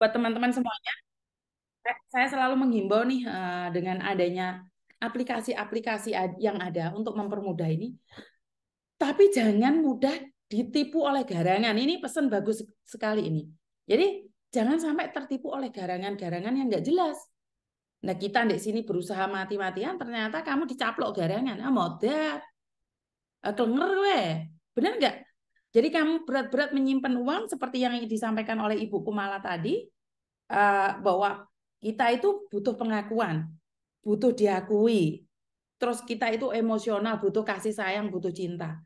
buat teman-teman semuanya saya selalu menghimbau nih eh, dengan adanya aplikasi-aplikasi yang ada untuk mempermudah ini tapi jangan mudah ditipu oleh garangan ini pesan bagus sekali ini jadi jangan sampai tertipu oleh garangan-garangan yang nggak jelas nah kita di sini berusaha mati-matian ternyata kamu dicaplok garangan ah modal ah, Kelenger, weh. bener nggak jadi kamu berat-berat menyimpan uang seperti yang disampaikan oleh Ibu Kumala tadi eh, bahwa kita itu butuh pengakuan, butuh diakui. Terus kita itu emosional, butuh kasih sayang, butuh cinta.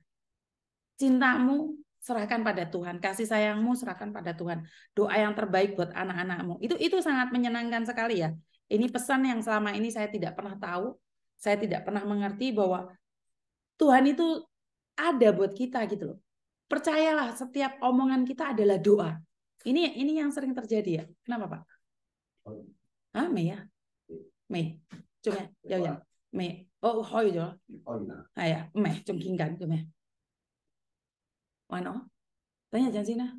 Cintamu serahkan pada Tuhan, kasih sayangmu serahkan pada Tuhan. Doa yang terbaik buat anak-anakmu. Itu itu sangat menyenangkan sekali ya. Ini pesan yang selama ini saya tidak pernah tahu, saya tidak pernah mengerti bahwa Tuhan itu ada buat kita gitu loh percayalah setiap omongan kita adalah doa. Ini ini yang sering terjadi ya. Kenapa Pak? Ah Mei ya, Mei. Cuma ya. Mei. Oh hoi jo. oh ya, Mei. cuman, cuma. Ya. Wano. Tanya jangan sih nah.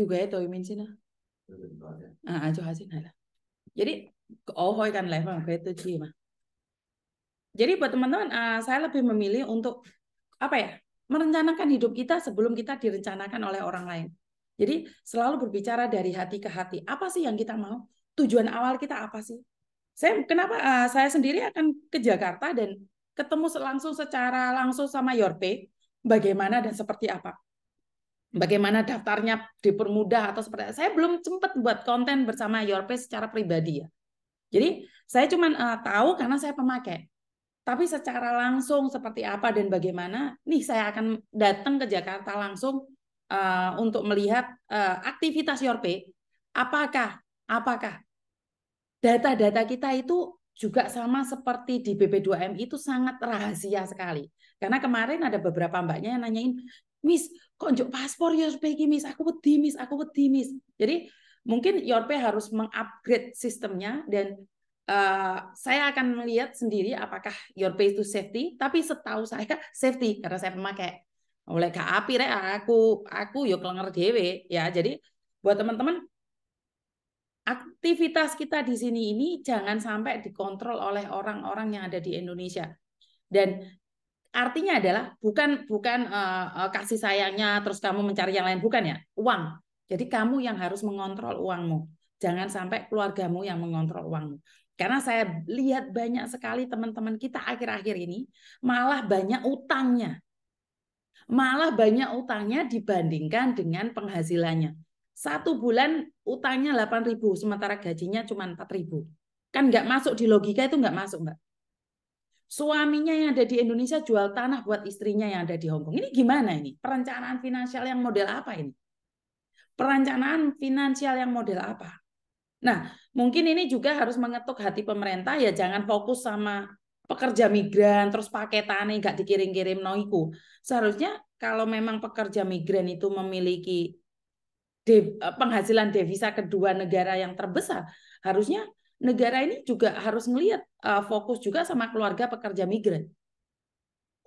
gue tuh min sih nah. Ah aja hasil nah. Jadi oh hoi kan level gue itu sih mah. Jadi buat teman-teman, ah, saya lebih memilih untuk apa ya? merencanakan hidup kita sebelum kita direncanakan oleh orang lain. Jadi selalu berbicara dari hati ke hati. Apa sih yang kita mau? Tujuan awal kita apa sih? Saya kenapa uh, saya sendiri akan ke Jakarta dan ketemu langsung secara langsung sama Yorpe, bagaimana dan seperti apa? Bagaimana daftarnya dipermudah atau seperti apa? Saya belum sempat buat konten bersama Yorpe secara pribadi ya. Jadi saya cuma uh, eh, tahu karena saya pemakai. Tapi secara langsung seperti apa dan bagaimana, nih saya akan datang ke Jakarta langsung uh, untuk melihat uh, aktivitas Yorpe. Apakah, apakah data-data kita itu juga sama seperti di BP2M itu sangat rahasia sekali. Karena kemarin ada beberapa mbaknya yang nanyain, Miss, konjuk paspor Yorpe Miss? Aku wedi, Miss. Aku wedi, Miss. Jadi mungkin Yorpe harus mengupgrade sistemnya dan Eh, saya akan melihat sendiri apakah your pay to safety, tapi setahu saya safety karena saya pemakai. Oleh gak api re, aku aku yo kelengar dewe ya. Jadi buat teman-teman aktivitas kita di sini ini jangan sampai dikontrol oleh orang-orang yang ada di Indonesia. Dan artinya adalah bukan bukan uh, kasih sayangnya terus kamu mencari yang lain bukan ya, uang. Jadi kamu yang harus mengontrol uangmu. Jangan sampai keluargamu yang mengontrol uangmu. Karena saya lihat banyak sekali teman-teman kita akhir-akhir ini malah banyak utangnya. Malah banyak utangnya dibandingkan dengan penghasilannya. Satu bulan utangnya ribu, sementara gajinya cuma ribu. Kan nggak masuk di logika itu nggak masuk, Mbak. Suaminya yang ada di Indonesia jual tanah buat istrinya yang ada di Hongkong. Ini gimana ini? Perencanaan finansial yang model apa ini? Perencanaan finansial yang model apa? Nah, mungkin ini juga harus mengetuk hati pemerintah ya jangan fokus sama pekerja migran terus paketane nggak dikirim-kirim noiku. Seharusnya kalau memang pekerja migran itu memiliki dev, eh, penghasilan devisa kedua negara yang terbesar, harusnya negara ini juga harus melihat uh, eh, fokus juga sama keluarga pekerja migran.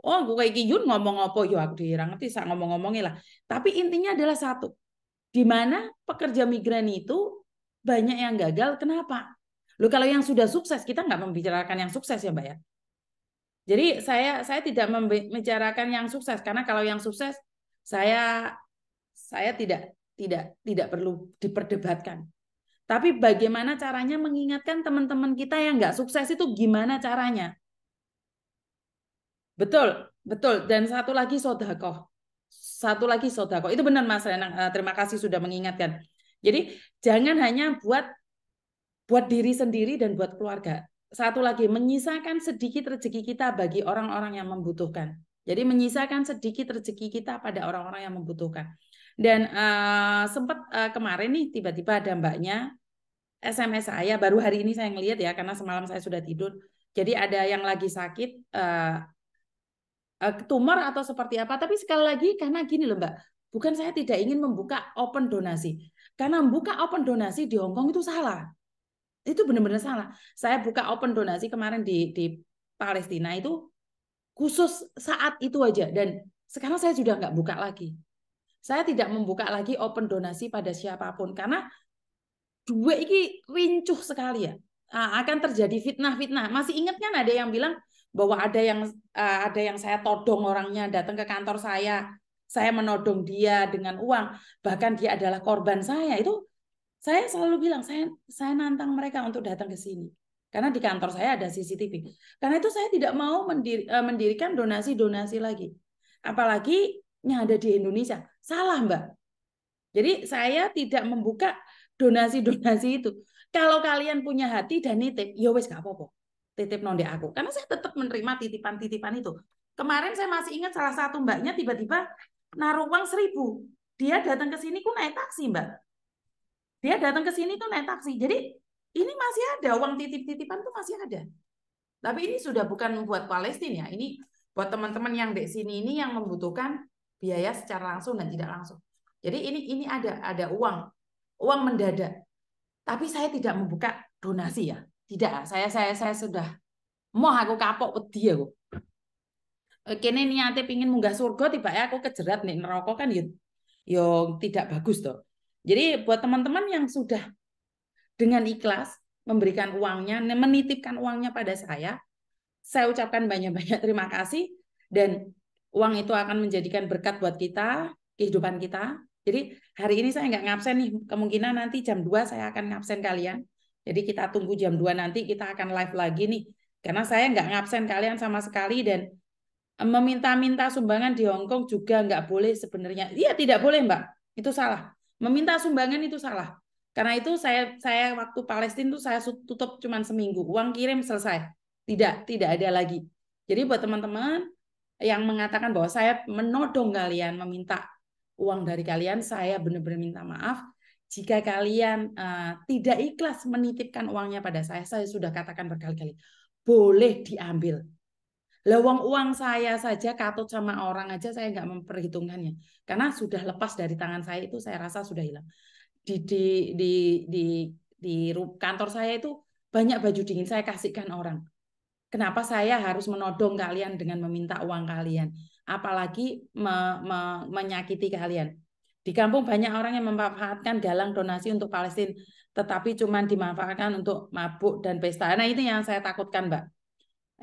Oh, gue kayak Yun ngomong apa? Yo ya, aku dihirang ngerti ngomong-ngomongnya lah. Tapi intinya adalah satu. Di mana pekerja migran itu banyak yang gagal. Kenapa? lo kalau yang sudah sukses, kita nggak membicarakan yang sukses ya Mbak ya? Jadi saya saya tidak membicarakan yang sukses karena kalau yang sukses saya saya tidak tidak tidak perlu diperdebatkan. Tapi bagaimana caranya mengingatkan teman-teman kita yang nggak sukses itu gimana caranya? Betul, betul. Dan satu lagi sodakoh. Satu lagi sodakoh. Itu benar Mas Renang. Eh, terima kasih sudah mengingatkan. Jadi jangan hanya buat buat diri sendiri dan buat keluarga. Satu lagi, menyisakan sedikit rezeki kita bagi orang-orang yang membutuhkan. Jadi menyisakan sedikit rezeki kita pada orang-orang yang membutuhkan. Dan uh, eh, sempat uh, eh, kemarin nih tiba-tiba ada mbaknya SMS saya baru hari ini saya ngelihat ya karena semalam saya sudah tidur. Jadi ada yang lagi sakit uh, uh, tumor atau seperti apa. Tapi sekali lagi karena gini loh Mbak, bukan saya tidak ingin membuka open donasi. Karena buka open donasi di Hong Kong itu salah. Itu benar-benar salah. Saya buka open donasi kemarin di di Palestina itu khusus saat itu aja dan sekarang saya sudah nggak buka lagi. Saya tidak membuka lagi open donasi pada siapapun karena dua ini rincuh sekali ya. Ah, akan terjadi fitnah-fitnah. Masih ingat kan ada yang bilang bahwa ada yang ah, ada yang saya todong orangnya datang ke kantor saya saya menodong dia dengan uang, bahkan dia adalah korban saya. Itu saya selalu bilang, saya saya nantang mereka untuk datang ke sini. Karena di kantor saya ada CCTV. Karena itu saya tidak mau eh, mendirikan donasi-donasi lagi. Apalagi yang ada di Indonesia. Salah, Mbak. Jadi saya tidak membuka donasi-donasi itu. Kalau kalian punya hati dan nitip, ya wes gak apa-apa. Titip nonde aku. Karena saya tetap menerima titipan-titipan itu. Kemarin saya masih ingat salah satu mbaknya tiba-tiba naruh uang seribu, dia datang ke sini ku naik taksi mbak. Dia datang ke sini tuh naik taksi. Jadi ini masih ada uang titip-titipan tuh masih ada. Tapi ini sudah bukan buat Palestina ya. Ini buat teman-teman yang di sini ini yang membutuhkan biaya secara langsung dan tidak langsung. Jadi ini ini ada ada uang uang mendadak. Tapi saya tidak membuka donasi ya. Tidak, saya saya saya sudah mau aku kapok dia, kok. Eh, kene niate pingin munggah surga tiba ya aku kejerat nih neraka kan yo ya, yo ya tidak bagus tuh Jadi buat teman-teman yang sudah dengan ikhlas memberikan uangnya, menitipkan uangnya pada saya, saya ucapkan banyak-banyak terima kasih dan uang itu akan menjadikan berkat buat kita, kehidupan kita. Jadi hari ini saya nggak ngabsen nih, kemungkinan nanti jam 2 saya akan ngabsen kalian. Jadi kita tunggu jam 2 nanti kita akan live lagi nih. Karena saya nggak ngabsen kalian sama sekali dan meminta-minta sumbangan di Hong Kong juga nggak boleh sebenarnya. Iya tidak boleh Mbak, itu salah. Meminta sumbangan itu salah. Karena itu saya saya waktu Palestina tuh saya tutup cuma seminggu, uang kirim selesai. Tidak, tidak ada lagi. Jadi buat teman-teman yang mengatakan bahwa saya menodong kalian meminta uang dari kalian, saya benar-benar minta maaf. Jika kalian uh, tidak ikhlas menitipkan uangnya pada saya, saya sudah katakan berkali-kali, boleh diambil, Lewang uang saya saja katut sama orang aja saya nggak memperhitungkannya karena sudah lepas dari tangan saya itu saya rasa sudah hilang. Di di di di, di kantor saya itu banyak baju dingin saya kasihkan orang. Kenapa saya harus menodong kalian dengan meminta uang kalian, apalagi me, me, menyakiti kalian? Di kampung banyak orang yang memanfaatkan galang donasi untuk Palestina, tetapi cuma dimanfaatkan untuk mabuk dan pesta. Nah itu yang saya takutkan, Mbak.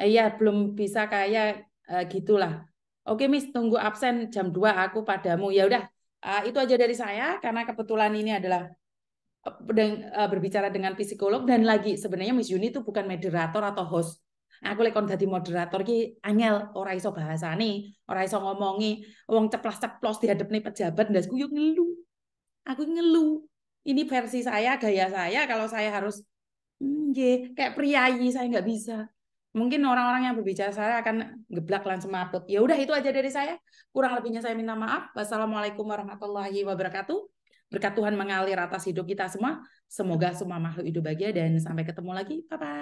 Eh, iya belum bisa kayak uh, gitulah. Oke Miss, tunggu absen jam 2 aku padamu. Ya udah, uh, itu aja dari saya karena kebetulan ini adalah berbicara dengan psikolog dan lagi sebenarnya Miss Yuni itu bukan moderator atau host. Aku lekon jadi moderator ki angel ora iso bahasane, ora iso ngomongi, wong ceplas-ceplos dihadapne pejabat ndas ku ngelu. Aku ngelu. Ini versi saya, gaya saya kalau saya harus hmm, nggih kayak priayi saya nggak bisa mungkin orang-orang yang berbicara saya akan geblak langsung mabuk. Ya udah itu aja dari saya. Kurang lebihnya saya minta maaf. Wassalamualaikum warahmatullahi wabarakatuh. Berkat Tuhan mengalir atas hidup kita semua. Semoga semua makhluk hidup bahagia dan sampai ketemu lagi. Bye bye.